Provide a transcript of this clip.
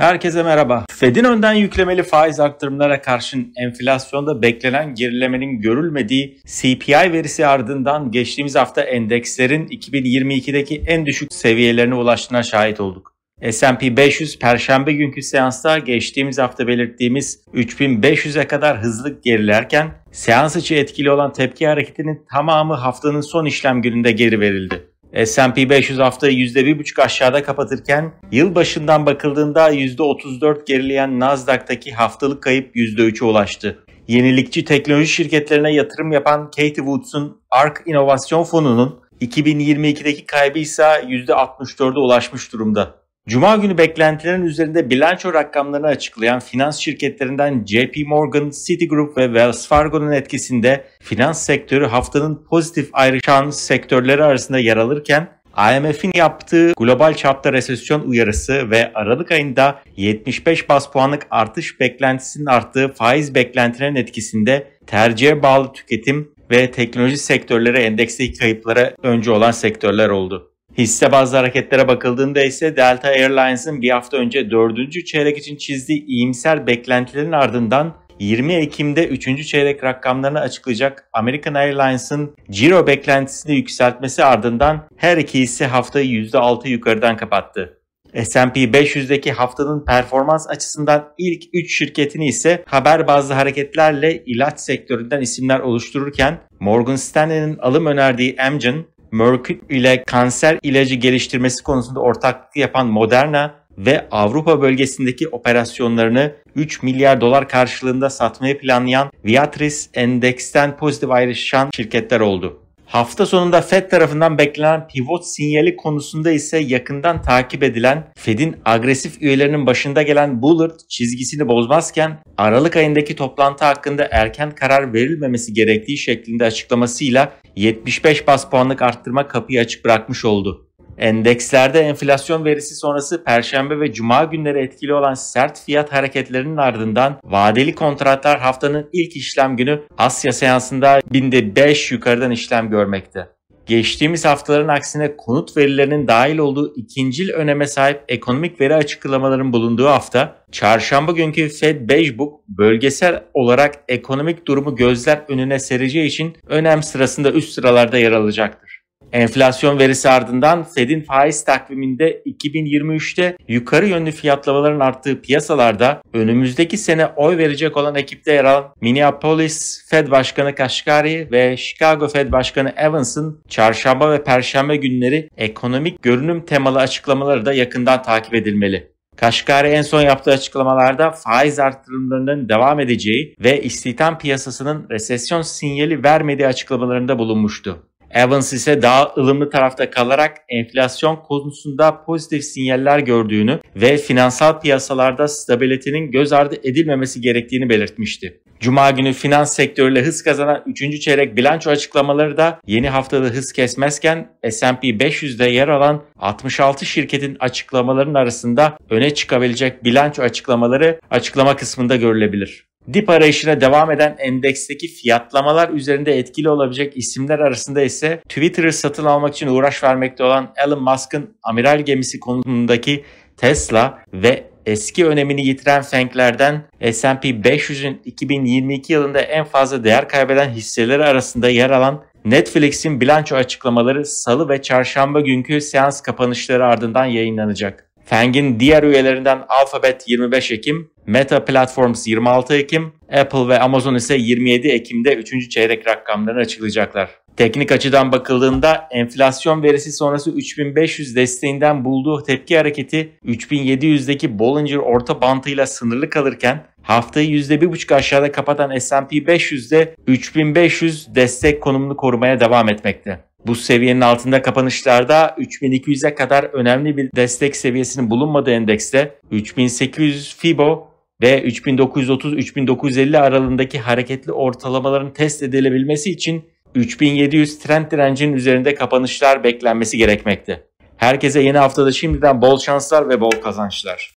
Herkese merhaba. Fed'in önden yüklemeli faiz arttırımlara karşın enflasyonda beklenen gerilemenin görülmediği CPI verisi ardından geçtiğimiz hafta endekslerin 2022'deki en düşük seviyelerine ulaştığına şahit olduk. S&P 500 perşembe günkü seansta geçtiğimiz hafta belirttiğimiz 3500'e kadar hızlı gerilerken seans içi etkili olan tepki hareketinin tamamı haftanın son işlem gününde geri verildi. S&P 500 haftayı %1,5 aşağıda kapatırken yıl başından bakıldığında %34 gerileyen Nasdaq'taki haftalık kayıp %3'e ulaştı. Yenilikçi teknoloji şirketlerine yatırım yapan Katie Woods'un ARK İnovasyon Fonu'nun 2022'deki kaybı ise %64'e ulaşmış durumda. Cuma günü beklentilerin üzerinde bilanço rakamlarını açıklayan finans şirketlerinden JP Morgan, Citigroup ve Wells Fargo'nun etkisinde finans sektörü haftanın pozitif ayrışan sektörleri arasında yer alırken IMF'in yaptığı global çapta resesyon uyarısı ve Aralık ayında 75 bas puanlık artış beklentisinin arttığı faiz beklentilerinin etkisinde tercihe bağlı tüketim ve teknoloji sektörleri endeksteki kayıplara önce olan sektörler oldu. Hisse bazlı hareketlere bakıldığında ise Delta Airlines'ın bir hafta önce 4. çeyrek için çizdiği iyimser beklentilerin ardından 20 Ekim'de 3. çeyrek rakamlarını açıklayacak American Airlines'ın ciro beklentisini yükseltmesi ardından her iki hisse haftayı %6 yukarıdan kapattı. S&P 500'deki haftanın performans açısından ilk 3 şirketini ise haber bazlı hareketlerle ilaç sektöründen isimler oluştururken Morgan Stanley'nin alım önerdiği Amgen, Merck ile kanser ilacı geliştirmesi konusunda ortaklık yapan Moderna ve Avrupa bölgesindeki operasyonlarını 3 milyar dolar karşılığında satmayı planlayan Viatris endeksten pozitif ayrışan şirketler oldu. Hafta sonunda Fed tarafından beklenen pivot sinyali konusunda ise yakından takip edilen Fed'in agresif üyelerinin başında gelen Bullard çizgisini bozmazken Aralık ayındaki toplantı hakkında erken karar verilmemesi gerektiği şeklinde açıklamasıyla 75 bas puanlık arttırma kapıyı açık bırakmış oldu. Endekslerde enflasyon verisi sonrası perşembe ve cuma günleri etkili olan sert fiyat hareketlerinin ardından vadeli kontratlar haftanın ilk işlem günü Asya seansında binde 5 yukarıdan işlem görmekte geçtiğimiz haftaların aksine konut verilerinin dahil olduğu ikincil öneme sahip ekonomik veri açıklamaların bulunduğu hafta, çarşamba günkü Fed Beige bölgesel olarak ekonomik durumu gözler önüne sereceği için önem sırasında üst sıralarda yer alacaktır. Enflasyon verisi ardından Fed'in faiz takviminde 2023'te yukarı yönlü fiyatlamaların arttığı piyasalarda önümüzdeki sene oy verecek olan ekipte yer alan Minneapolis Fed Başkanı Kashkari ve Chicago Fed Başkanı Evans'ın çarşamba ve perşembe günleri ekonomik görünüm temalı açıklamaları da yakından takip edilmeli. Kashkari en son yaptığı açıklamalarda faiz artırımlarının devam edeceği ve istihdam piyasasının resesyon sinyali vermediği açıklamalarında bulunmuştu. Evans ise daha ılımlı tarafta kalarak enflasyon konusunda pozitif sinyaller gördüğünü ve finansal piyasalarda stabilitenin göz ardı edilmemesi gerektiğini belirtmişti. Cuma günü finans sektörüyle hız kazanan 3. çeyrek bilanço açıklamaları da yeni haftada hız kesmezken S&P 500'de yer alan 66 şirketin açıklamalarının arasında öne çıkabilecek bilanço açıklamaları açıklama kısmında görülebilir. Dip arayışına devam eden endeksteki fiyatlamalar üzerinde etkili olabilecek isimler arasında ise Twitter'ı satın almak için uğraş vermekte olan Elon Musk'ın amiral gemisi konumundaki Tesla ve eski önemini yitiren Fenklerden S&P 500'ün 2022 yılında en fazla değer kaybeden hisseleri arasında yer alan Netflix'in bilanço açıklamaları salı ve çarşamba günkü seans kapanışları ardından yayınlanacak. Fang'in diğer üyelerinden Alphabet 25 Ekim, Meta Platforms 26 Ekim, Apple ve Amazon ise 27 Ekim'de 3. çeyrek rakamlarını açıklayacaklar. Teknik açıdan bakıldığında enflasyon verisi sonrası 3500 desteğinden bulduğu tepki hareketi 3700'deki Bollinger orta bantıyla sınırlı kalırken haftayı %1,5 aşağıda kapatan S&P 500 de 3500 destek konumunu korumaya devam etmekte. Bu seviyenin altında kapanışlarda 3200'e kadar önemli bir destek seviyesinin bulunmadığı endekste 3800 FIBO ve 3930-3950 aralığındaki hareketli ortalamaların test edilebilmesi için 3700 trend direncinin üzerinde kapanışlar beklenmesi gerekmekte. Herkese yeni haftada şimdiden bol şanslar ve bol kazançlar.